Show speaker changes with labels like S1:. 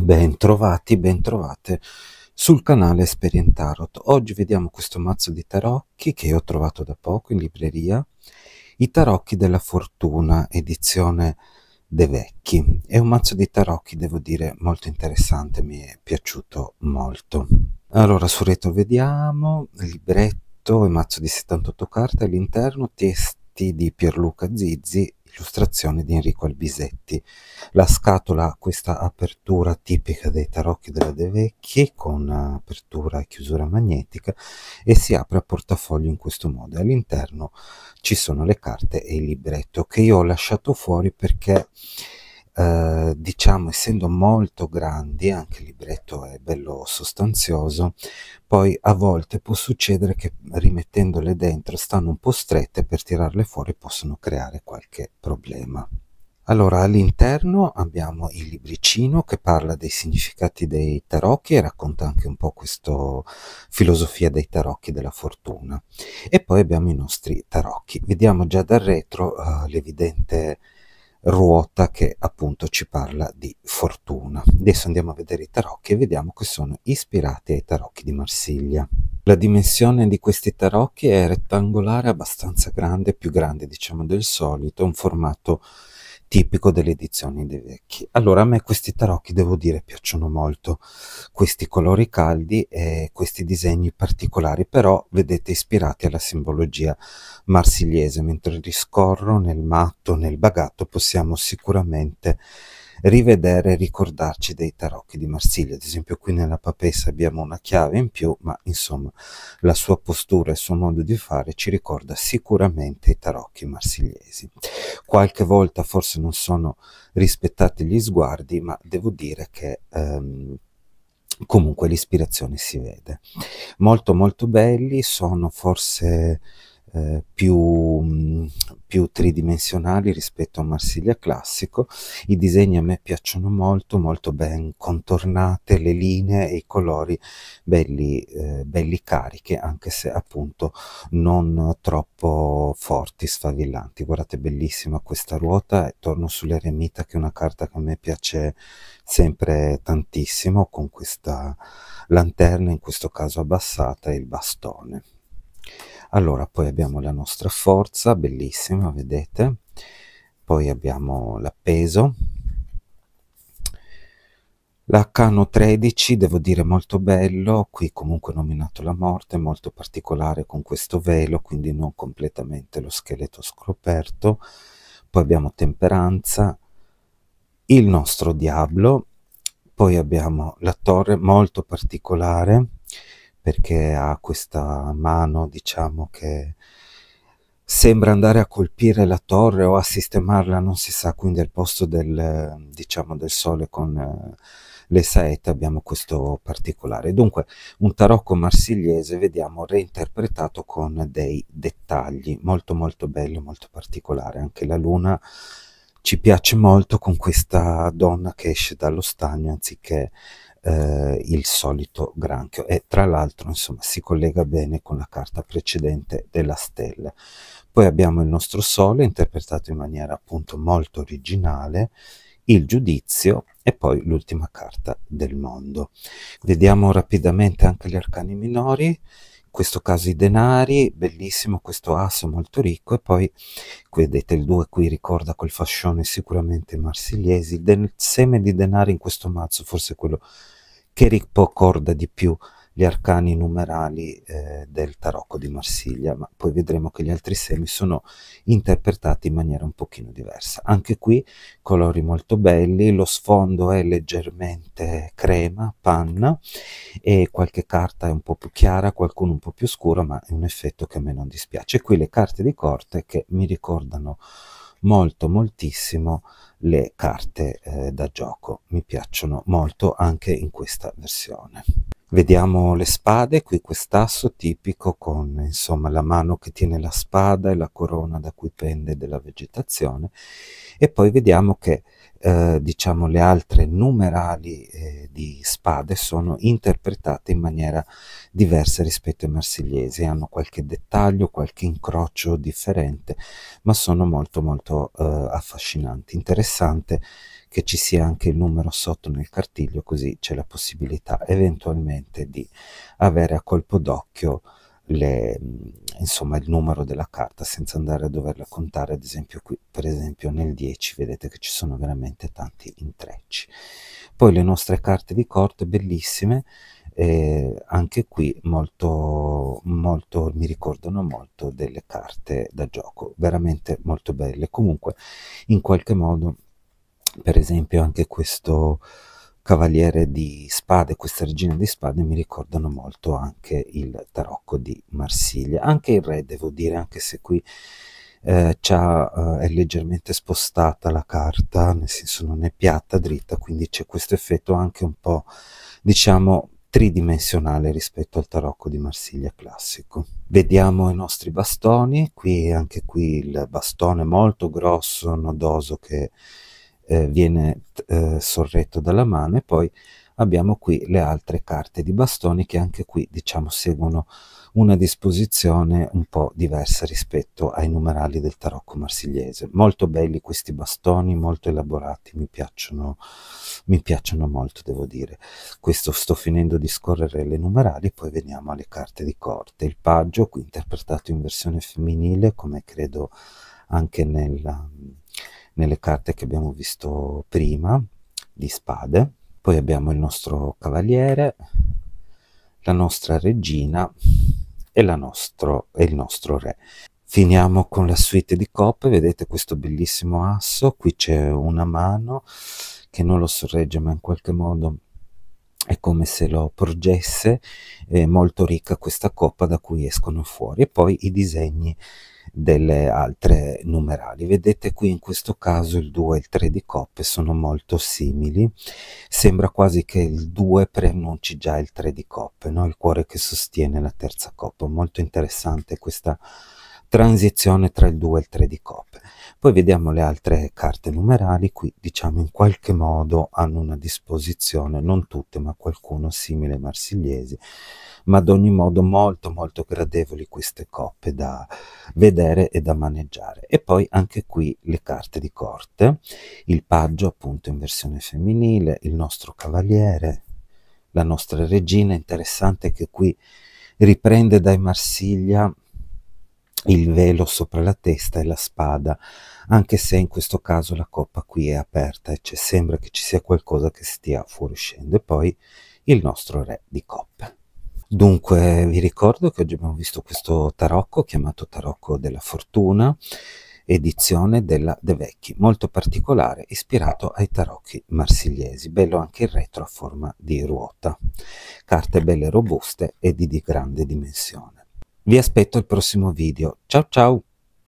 S1: Bentrovati, bentrovate sul canale Esperien Oggi vediamo questo mazzo di tarocchi che ho trovato da poco in libreria, i tarocchi della fortuna, edizione De Vecchi. È un mazzo di tarocchi, devo dire, molto interessante, mi è piaciuto molto. Allora, su retro vediamo, libretto e mazzo di 78 carte, all'interno testi di Pierluca Zizzi illustrazione di Enrico Albisetti. La scatola ha questa apertura tipica dei tarocchi della De Vecchi con apertura e chiusura magnetica e si apre a portafoglio in questo modo. All'interno ci sono le carte e il libretto che io ho lasciato fuori perché eh, diciamo essendo molto grandi, anche il libretto è bello sostanzioso, poi a volte può succedere che rimettendole dentro stanno un po' strette per tirarle fuori possono creare qualche problema. Allora, all'interno abbiamo il libricino che parla dei significati dei tarocchi e racconta anche un po' questa filosofia dei tarocchi della fortuna. E poi abbiamo i nostri tarocchi. Vediamo già dal retro uh, l'evidente ruota che appunto ci parla di fortuna. Adesso andiamo a vedere i tarocchi e vediamo che sono ispirati ai tarocchi di Marsiglia. La dimensione di questi tarocchi è rettangolare abbastanza grande, più grande diciamo del solito, un formato tipico delle edizioni dei vecchi. Allora a me questi tarocchi devo dire piacciono molto, questi colori caldi e questi disegni particolari, però vedete ispirati alla simbologia marsigliese, mentre riscorro nel matto, nel bagato possiamo sicuramente rivedere e ricordarci dei tarocchi di Marsiglia. Ad esempio qui nella papessa abbiamo una chiave in più, ma insomma la sua postura e il suo modo di fare ci ricorda sicuramente i tarocchi marsigliesi. Qualche volta forse non sono rispettati gli sguardi, ma devo dire che... Ehm, comunque l'ispirazione si vede. Molto molto belli, sono forse eh, più, mm, più, tridimensionali rispetto a Marsiglia classico. I disegni a me piacciono molto, molto ben contornate, le linee e i colori belli, eh, belli cariche, anche se appunto non troppo forti, sfavillanti. Guardate, bellissima questa ruota e torno sull'Eremita che è una carta che a me piace sempre tantissimo con questa lanterna, in questo caso abbassata, e il bastone. Allora, poi abbiamo la nostra forza, bellissima, vedete? Poi abbiamo l'appeso. L'Hno 13, devo dire molto bello, qui comunque nominato la morte, molto particolare con questo velo, quindi non completamente lo scheletro scoperto. Poi abbiamo temperanza, il nostro diablo poi abbiamo la torre molto particolare, perché ha questa mano, diciamo, che sembra andare a colpire la torre o a sistemarla, non si sa, quindi al posto del, diciamo, del sole con eh, le saette abbiamo questo particolare. Dunque un tarocco marsigliese vediamo reinterpretato con dei dettagli, molto molto bello, molto particolare, anche la luna ci piace molto con questa donna che esce dallo stagno anziché eh, il solito granchio e tra l'altro insomma si collega bene con la carta precedente della stella. Poi abbiamo il nostro Sole interpretato in maniera appunto molto originale, il giudizio e poi l'ultima carta del mondo. Vediamo rapidamente anche gli arcani minori questo caso i denari, bellissimo questo asso molto ricco e poi vedete il 2 qui ricorda quel fascione sicuramente marsigliesi, il seme di denari in questo mazzo forse quello che ricorda di più gli arcani numerali eh, del tarocco di Marsiglia, ma poi vedremo che gli altri semi sono interpretati in maniera un pochino diversa. Anche qui colori molto belli, lo sfondo è leggermente crema, panna e qualche carta è un po' più chiara, qualcuno un po' più scura, ma è un effetto che a me non dispiace. E qui le carte di corte che mi ricordano molto moltissimo le carte eh, da gioco mi piacciono molto anche in questa versione Vediamo le spade, qui quest'asso tipico con insomma, la mano che tiene la spada e la corona da cui pende della vegetazione e poi vediamo che eh, diciamo le altre numerali eh, di spade sono interpretate in maniera diversa rispetto ai marsigliesi, hanno qualche dettaglio, qualche incrocio differente, ma sono molto molto eh, affascinanti. Interessante che ci sia anche il numero sotto nel cartiglio, così c'è la possibilità eventualmente di avere a colpo d'occhio le, insomma, il numero della carta senza andare a doverla contare, ad esempio qui, per esempio nel 10 vedete che ci sono veramente tanti intrecci. Poi le nostre carte di corte bellissime, eh, anche qui molto, molto, mi ricordano molto delle carte da gioco, veramente molto belle. Comunque, in qualche modo, per esempio anche questo Cavaliere di Spade, questa regina di Spade mi ricordano molto anche il tarocco di Marsiglia, anche il re devo dire, anche se qui eh, eh, è leggermente spostata la carta, nel senso non è piatta, dritta, quindi c'è questo effetto anche un po' diciamo tridimensionale rispetto al tarocco di Marsiglia classico. Vediamo i nostri bastoni, qui anche qui il bastone molto grosso, nodoso che eh, viene eh, sorretto dalla mano e poi abbiamo qui le altre carte di bastoni che anche qui diciamo seguono una disposizione un po' diversa rispetto ai numerali del tarocco marsigliese. Molto belli questi bastoni, molto elaborati, mi piacciono, mi piacciono molto, devo dire. Questo sto finendo di scorrere le numerali, poi veniamo alle carte di corte. Il paggio, qui interpretato in versione femminile, come credo anche nella nelle carte che abbiamo visto prima di spade poi abbiamo il nostro cavaliere la nostra regina e, la nostro, e il nostro re finiamo con la suite di coppe vedete questo bellissimo asso qui c'è una mano che non lo sorregge ma in qualche modo è come se lo porgesse, è molto ricca questa coppa da cui escono fuori e poi i disegni delle altre numerali. Vedete qui in questo caso il 2 e il 3 di coppe sono molto simili, sembra quasi che il 2 preannunci già il 3 di coppe, no? il cuore che sostiene la terza coppa, molto interessante questa transizione tra il 2 e il 3 di coppe. Poi vediamo le altre carte numerali, qui diciamo in qualche modo hanno una disposizione, non tutte ma qualcuno simile ai marsigliesi, ma ad ogni modo molto molto gradevoli queste coppe da vedere e da maneggiare. E poi anche qui le carte di corte, il paggio appunto in versione femminile, il nostro cavaliere, la nostra regina, interessante che qui riprende dai Marsiglia il velo sopra la testa e la spada, anche se in questo caso la coppa qui è aperta e sembra che ci sia qualcosa che stia fuoriuscendo. E poi il nostro re di coppe. Dunque vi ricordo che oggi abbiamo visto questo tarocco chiamato Tarocco della Fortuna, edizione della De Vecchi, molto particolare, ispirato ai tarocchi marsigliesi, bello anche il retro a forma di ruota, carte belle robuste e di, di grande dimensione. Vi aspetto al prossimo video, ciao ciao!